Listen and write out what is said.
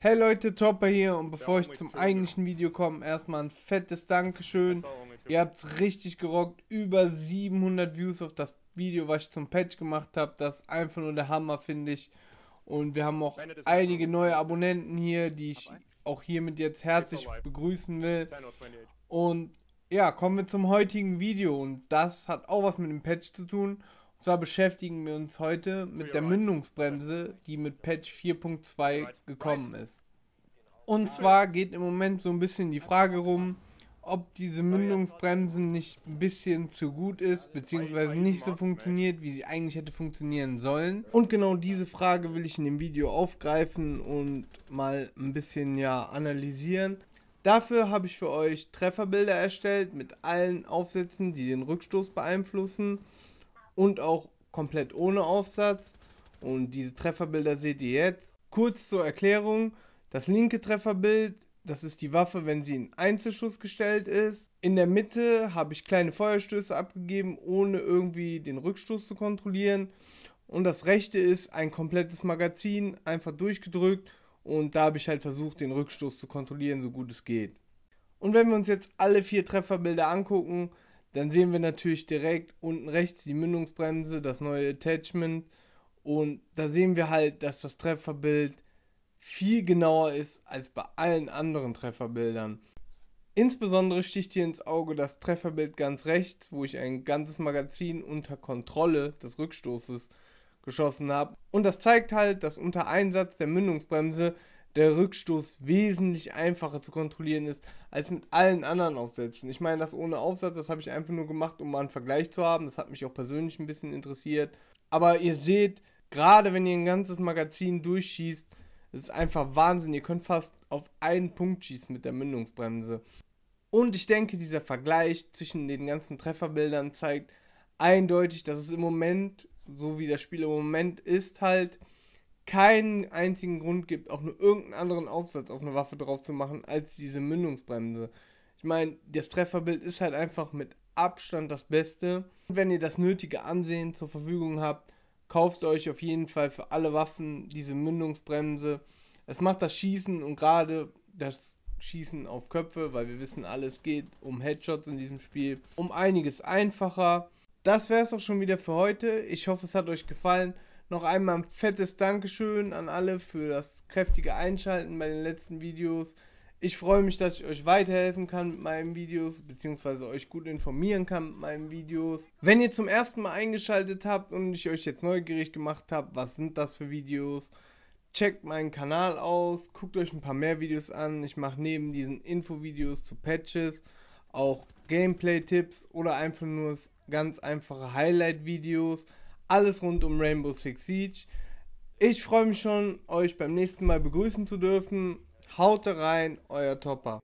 Hey Leute, Topper hier und bevor ich zum eigentlichen Video komme, erstmal ein fettes Dankeschön. Ihr habt es richtig gerockt, über 700 Views auf das Video, was ich zum Patch gemacht habe. Das ist einfach nur der Hammer, finde ich. Und wir haben auch einige neue Abonnenten hier, die ich auch hiermit jetzt herzlich begrüßen will. Und ja, kommen wir zum heutigen Video und das hat auch was mit dem Patch zu tun zwar beschäftigen wir uns heute mit der Mündungsbremse, die mit Patch 4.2 gekommen ist. Und zwar geht im Moment so ein bisschen die Frage rum, ob diese oh Mündungsbremsen nicht ein bisschen zu gut ist, beziehungsweise nicht so funktioniert, wie sie eigentlich hätte funktionieren sollen. Und genau diese Frage will ich in dem Video aufgreifen und mal ein bisschen ja analysieren. Dafür habe ich für euch Trefferbilder erstellt mit allen Aufsätzen, die den Rückstoß beeinflussen und auch komplett ohne Aufsatz. Und diese Trefferbilder seht ihr jetzt. Kurz zur Erklärung, das linke Trefferbild, das ist die Waffe, wenn sie in Einzelschuss gestellt ist. In der Mitte habe ich kleine Feuerstöße abgegeben, ohne irgendwie den Rückstoß zu kontrollieren. Und das rechte ist ein komplettes Magazin, einfach durchgedrückt. Und da habe ich halt versucht, den Rückstoß zu kontrollieren, so gut es geht. Und wenn wir uns jetzt alle vier Trefferbilder angucken, dann sehen wir natürlich direkt unten rechts die Mündungsbremse, das neue Attachment. Und da sehen wir halt, dass das Trefferbild viel genauer ist als bei allen anderen Trefferbildern. Insbesondere sticht hier ins Auge das Trefferbild ganz rechts, wo ich ein ganzes Magazin unter Kontrolle des Rückstoßes geschossen habe. Und das zeigt halt, dass unter Einsatz der Mündungsbremse der Rückstoß wesentlich einfacher zu kontrollieren ist als mit allen anderen Aufsätzen. Ich meine, das ohne Aufsatz, das habe ich einfach nur gemacht, um mal einen Vergleich zu haben. Das hat mich auch persönlich ein bisschen interessiert. Aber ihr seht, gerade wenn ihr ein ganzes Magazin durchschießt, ist es einfach Wahnsinn. Ihr könnt fast auf einen Punkt schießen mit der Mündungsbremse. Und ich denke, dieser Vergleich zwischen den ganzen Trefferbildern zeigt eindeutig, dass es im Moment, so wie das Spiel im Moment ist, halt keinen einzigen Grund gibt, auch nur irgendeinen anderen Aufsatz auf eine Waffe drauf zu machen, als diese Mündungsbremse. Ich meine, das Trefferbild ist halt einfach mit Abstand das Beste. Und wenn ihr das nötige Ansehen zur Verfügung habt, kauft euch auf jeden Fall für alle Waffen diese Mündungsbremse. Es macht das Schießen und gerade das Schießen auf Köpfe, weil wir wissen, alles geht um Headshots in diesem Spiel, um einiges einfacher. Das wäre es auch schon wieder für heute. Ich hoffe, es hat euch gefallen. Noch einmal ein fettes Dankeschön an alle für das kräftige Einschalten bei den letzten Videos. Ich freue mich, dass ich euch weiterhelfen kann mit meinen Videos, beziehungsweise euch gut informieren kann mit meinen Videos. Wenn ihr zum ersten Mal eingeschaltet habt und ich euch jetzt neugierig gemacht habe, was sind das für Videos, checkt meinen Kanal aus, guckt euch ein paar mehr Videos an. Ich mache neben diesen Infovideos zu Patches auch Gameplay-Tipps oder einfach nur ganz einfache Highlight-Videos alles rund um Rainbow Six Siege. Ich freue mich schon, euch beim nächsten Mal begrüßen zu dürfen. Haut rein, euer Topper.